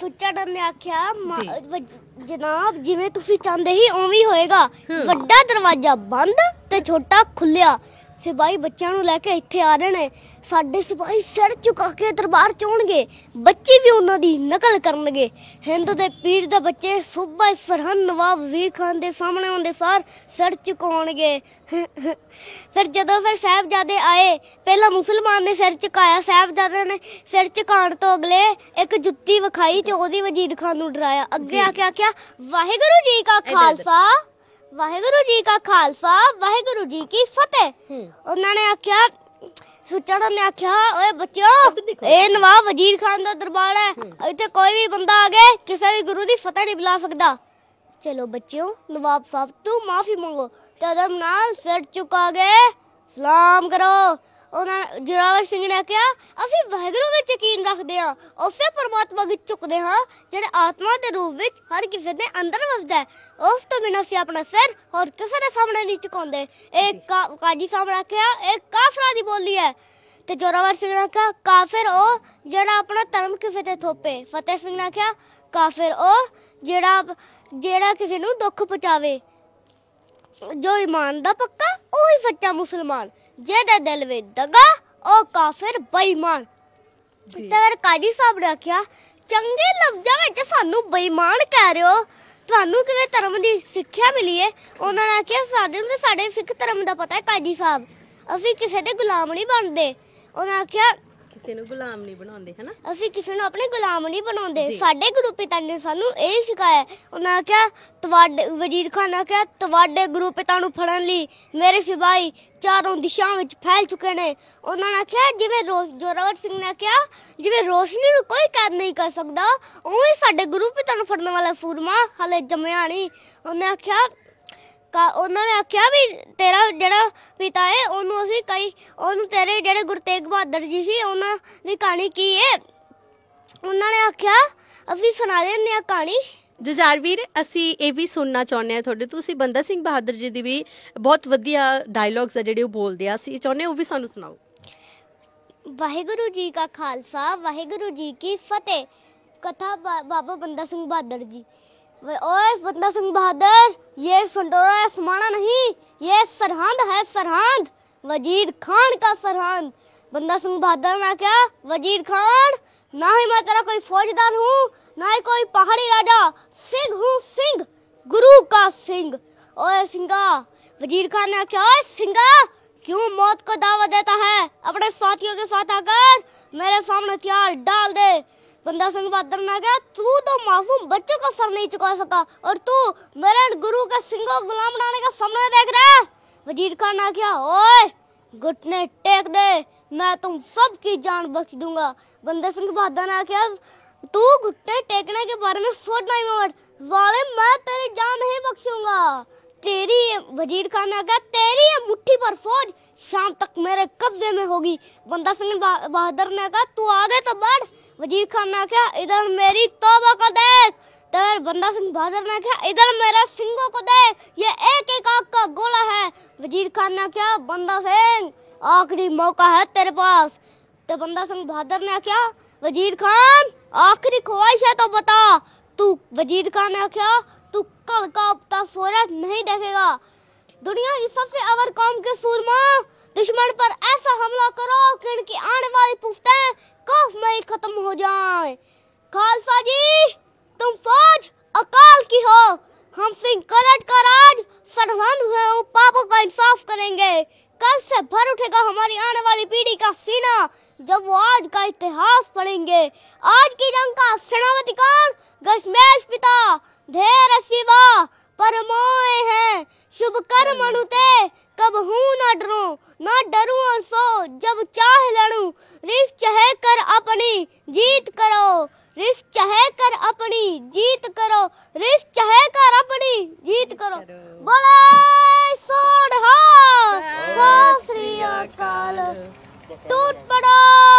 ਪੁੱਛੜਾ ਨੇ ਆਖਿਆ ਜਨਾਬ ਜਿਵੇਂ ਤੁਸੀਂ ਚਾਹੁੰਦੇ ਹੀ ਉਵੇਂ ਹੋਏਗਾ ਵੱਡਾ ਦਰਵਾਜ਼ਾ ਬੰਦ ਤੇ ਛੋਟਾ ਖੁੱਲਿਆ ਸਿਪਾਹੀ ਬੱਚਿਆਂ ਨੂੰ ਲੈ ਕੇ ਇੱਥੇ ਆ ਰਹੇ ਨੇ ਸਾਡੇ ਸਿਪਾਹੀ ਸਿਰ ਝੁਕਾ ਕੇ ਦਰਬਾਰ ਚੋਣਗੇ ਬੱਚੇ ਵੀ ਉਹਨਾਂ ਦੀ ਨਕਲ ਕਰਨਗੇ ਹਿੰਦ ਦੇ ਪੀਰ ਦੇ ਬੱਚੇ ਸੁਭਾ ਸਰਹੰਦ ਨਵਾਬ ਵੀਰ ਖਾਨ ਦੇ ਸਾਹਮਣੇ ਆਉਂਦੇ ਸਾਰ ਸਿਰ ਝੁਕਾਉਣਗੇ ਫਿਰ ਜਦੋਂ ਫਿਰ ਸਹਿਬਜ਼ਾਦੇ ਆਏ ਪਹਿਲਾਂ ਮੁਸਲਮਾਨ ਨੇ ਸਿਰ ਚੁਕਾਇਆ ਸਹਿਬਜ਼ਾਦੇ ਨੇ ਸਿਰ ਝੁਕਾਉਣ ਤੋਂ ਅਗਲੇ ਇੱਕ ਜੁੱਤੀ ਵਿਖਾਈ ਤੇ ਉਹਦੀ ਵਜੀਦ ਖਾਨ ਨੂੰ ਡਰਾਇਆ ਅੱਗੇ ਆ ਕੇ ਆਖਿਆ ਵਾਹਿਗੁਰੂ ਜੀ ਕਾ ਖਾਲਸਾ ਵਾਹਿਗੁਰੂ ਜੀ ਕਾ ਖਾਲਸਾ ਵਾਹਿਗੁਰੂ ਜੀ ਕੀ ਫਤਿਹ ਉਹਨਾਂ ਨੇ ਆਖਿਆ ਸੁਚੜਾ ਨੇ ਆਖਿਆ ਓਏ ਬੱਚਿਓ ਇਹ ਨਵਾਬ ਵਜ਼ੀਰ ਖਾਨ ਦਾ ਦਰਬਾਰ ਹੈ ਇੱਥੇ ਕੋਈ ਵੀ ਬੰਦਾ ਆ ਗਿਆ ਕਿਸੇ ਵੀ ਗੁਰੂ ਦੀ ਫਤਿਹ ਨਹੀਂ ਬੁਲਾ ਸਕਦਾ ਚਲੋ ਬੱਚਿਓ ਨਵਾਬ ਸਾਹਿਬ ਤੋਂ ਮਾਫੀ ਮੰਗੋ ਤਦਮ ਨਾਲ ਸਿਰ ਚੁਕਾ ਗਏ ਸਲਾਮ ਕਰੋ ਉਹਨਾਂ ਜੋਰਾਵਰ ਸਿੰਘ ਨੇ ਕਿਹਾ ਅਸੀਂ ਵਾਹਿਗੁਰੂ ਵਿੱਚ ਯਕੀਨ ਰੱਖਦੇ ਹਾਂ ਉਸੇ ਪਰਮਾਤਮਾ ਵਿੱਚ ਝੁਕਦੇ ਹਾਂ ਜਿਹੜੇ ਆਤਮਾ ਦੇ ਰੂਪ ਵਿੱਚ ਹਰ ਕਿਸੇ ਦੇ ਅੰਦਰ ਵਸਦਾ ਹੈ ਉਸ ਤੋਂ ਬਿਨਾਂ ਅਸੀਂ ਆਪਣਾ ਸਿਰ ਹੋਰ ਕਿਸੇ ਦੇ ਸਾਹਮਣੇ ਨਹੀਂ ਝੁਕਾਉਂਦੇ ਇਹ ਕਾਜੀ ਸਾਹਿਬ ਨੇ ਕਿਹਾ ਇਹ ਕਾਫਰਾਂ ਦੀ ਬੋਲੀ ਹੈ ਤੇ ਜੋਰਾਵਰ ਸਿੰਘ ਨੇ ਕਿਹਾ ਕਾਫਰ ਉਹ ਜਿਹੜਾ ਆਪਣਾ ਧਰਮ ਕਿਸੇ ਤੇ ਥੋਪੇ ਫਤਿਹ ਸਿੰਘ ਨੇ ਕਿਹਾ ਕਾਫਰ ਉਹ ਜਿਹੜਾ ਜਿਹੜਾ ਕਿਸੇ ਨੂੰ ਦੁੱਖ ਪਹੁੰਚਾਵੇ ਜੋ ਇਮਾਨ ਦਾ ਪੱਕਾ ਉਹੀ ਸੱਚਾ ਮੁਸਲਮਾਨ ਜਿਹਦੇ ਦਿਲ ਵਿੱਚ ਦਗਾ ਉਹ ਕਾਫਰ ਬੇਈਮਾਨ ਤੇ ਕਾਜੀ ਸਾਹਿਬ ਰੱਖਿਆ ਚੰਗੇ ਲਫ਼ਜ਼ਾਂ ਵਿੱਚ ਸਾਨੂੰ ਬੇਈਮਾਨ ਕਹਿ ਰਹੇ ਹੋ ਤੁਹਾਨੂੰ ਕਿਵੇਂ ਧਰਮ ਦੀ ਸਿੱਖਿਆ ਮਿਲੀ ਹੈ ਉਹਨਾਂ ਨੇ ਆਖਿਆ ਸਾਡੇ ਨੂੰ ਸਾਡੇ ਸਿੱਖ ਧਰਮ ਦਾ ਪਤਾ ਹੈ ਕਾਜੀ ਸਾਹਿਬ ਅਸੀਂ ਕਿਸੇ ਦੇ ਗੁਲਾਮ ਨਹੀਂ ਬਣਦੇ ਉਹਨਾਂ ਆਖਿਆ ਕਿਸੇ ਨੂੰ ਗੁਲਾਮ ਨਹੀਂ ਬਣਾਉਂਦੇ ਹਨਾ ਅਸੀਂ ਕਿਸੇ ਨੂੰ ਆਪਣੇ ਗੁਲਾਮ ਨਹੀਂ ਬਣਾਉਂਦੇ ਸਾਡੇ ਗੁਰੂ ਪਿਤਾ ਨੇ ਸਾਨੂੰ ਇਹ ਸਿਖਾਇਆ ਉਹਨਾਂ ਕਿਹਾ ਤੁਹਾਡੇ ਵਜ਼ੀਰ ਖਾਨ ਨੇ ਕਿਹਾ ਤੁਹਾਡੇ ਗੁਰੂ ਪਿਤਾ ਨੂੰ ਫੜਨ ਲਈ ਮੇਰੇ ਸਿਪਾਹੀ ਚਾਰੋਂ ਦਿਸ਼ਾਵਾਂ ਵਿੱਚ ਫੈਲ ਚੁੱਕੇ ਨੇ ਉਹਨਾਂ ਨੇ ਕਿਹਾ ਜਿਵੇਂ ਜੋਰਾਵਰ ਸਿੰਘ ਨੇ ਕਿਹਾ ਜਿਵੇਂ ਰੋਸ਼ਨੀ ਨੂੰ ਕੋਈ ਕੰਮ ਨਹੀਂ ਕਰ ਸਕਦਾ ਉਵੇਂ ਸਾਡੇ ਗੁਰੂ ਪਿਤਾ ਨੂੰ ਫੜਨ ਵਾਲਾ ਸੂਰਮਾ ਹਲੇ ਜੰਮਿਆ ਨਹੀਂ ਉਹਨੇ ਆਖਿਆ ਉਹਨਾਂ ਨੇ ਆਖਿਆ ਵੀ ਤੇਰਾ ਜਿਹੜਾ ਪਿਤਾ ਹੈ ਉਹਨੂੰ ਅਸੀਂ ਕਈ ਉਹਨੂੰ ਤੇਰੇ ਜਿਹੜੇ ਗੁਰੂ ਤੇਗ ਬਹਾਦਰ ਜੀ ਸੀ ਉਹਨਾਂ ਦੀ ਕਹਾਣੀ ਕੀ ਹੈ ਉਹਨਾਂ ਨੇ ਆਖਿਆ ਅਸੀਂ ਸੁਣਾ ਦਿੰਦੇ ਆ ਕਹਾਣੀ ਜੁਜਾਰਵੀਰ ਵੀਰ ਅਸੀਂ ਇਹ ਵੀ ਸੁਣਨਾ ਚਾਹੁੰਦੇ ਆ ਤੁਹਾਡੇ ਤੁਸੀਂ ਬੰਦਾ ਸਿੰਘ ਬਹਾਦਰ ਜੀ ਦੀ ਵੀ ਬਹੁਤ ਵਧੀਆ ਡਾਇਲੌਗਸ ਆ ਜਿਹੜੇ ਉਹ ਬੋਲਦੇ ਆ ਅਸੀਂ ਚਾਹੁੰਦੇ ਉਹ ਵੀ ਸਾਨੂੰ ਸੁਣਾਓ ਵਾਹਿਗੁਰੂ ਜੀ ਕਾ ਖਾਲਸਾ ਵਾਹਿਗੁਰੂ ਜੀ ਕੀ ਫਤਿਹ ਕਥਾ ਬਾਬਾ ਬੰਦਾ ਸਿੰਘ ਬਹਾਦਰ ਜੀ ओए फतना सिंह बहादुर ये फंडोरा समाना नहीं ये सरहद है सरहद वजीर खान का सरहद बंदा सिंह बहादुर ना क्या वजीर खान ना ही मैं तेरा कोई फौजदार हूँ ना ही कोई पहाड़ी राजा सिंह हूँ सिंह गुरु का सिंह ओए सिंगा वजीर खान ना क्या सिंगा क्यों मौत को दावा देता है अपने साथियों के साथ आकर मेरे सामने हथियार डाल दे बंदा सिंह बहादुर ने कहा तू तो मासूम बच्चों का सर नहीं चुका सका और तू मेरे गुरु का सिंह गुलाम बनाने का सपना देख रहा है वजीर खान ने कहा ओए घुटने टेक दे मैं तुम सब की जान बख्श दूंगा बंदा सिंह बहादुर ने कहा तू घुटने टेकने के बारे में सोचना ही मत वाले मैं तेरी जान नहीं बख्शूंगा तेरी वजीर खान ने कहा तेरी मुट्ठी पर फौज शाम तक मेरे कब्जे में होगी बंदा सिंह बहादुर ने कहा तू आगे तो बढ़ वजीर खान ने कहा इधर मेरी तोबा को देख तेर बंदा सिंह बहादुर ने कहा इधर मेरा सिंगों को देख ये एक एक आग का गोला है वजीर खान ने कहा बंदा सिंह आखिरी मौका है तेरे पास तो बंदा सिंह बहादुर ने कहा वजीर खान आखिरी ख्वाहिश है तो बता तू वजीर खान ने कहा तू कल का उगता सूरज नहीं देखेगा दुनिया की सबसे अवर कौम के सूरमा दुश्मन पर ऐसा हमला करो कि उनकी आने वाली पुश्तें आकाश में खत्म हो जाए खालसा जी तुम फौज अकाल की हो हम सिंह करट का राज सरबंध हुए पापों का इंसाफ करेंगे कल से भर उठेगा हमारी आने वाली पीढ़ी का सीना जब वो आज का इतिहास पढ़ेंगे आज की जंग का सेनापति कौन गशमेश पिता धैर्य शिवा परमोए हैं शुभ कर्म अनुते कब हूँ न डरूं न डरूं और सो जब चाह लड़ू रिफ चह कर अपनी जीत करो रिफ चह कर अपनी जीत करो रिफ चह कर अपनी जीत करो बोला सोढ़ा सो श्री अकाल टूट पड़ो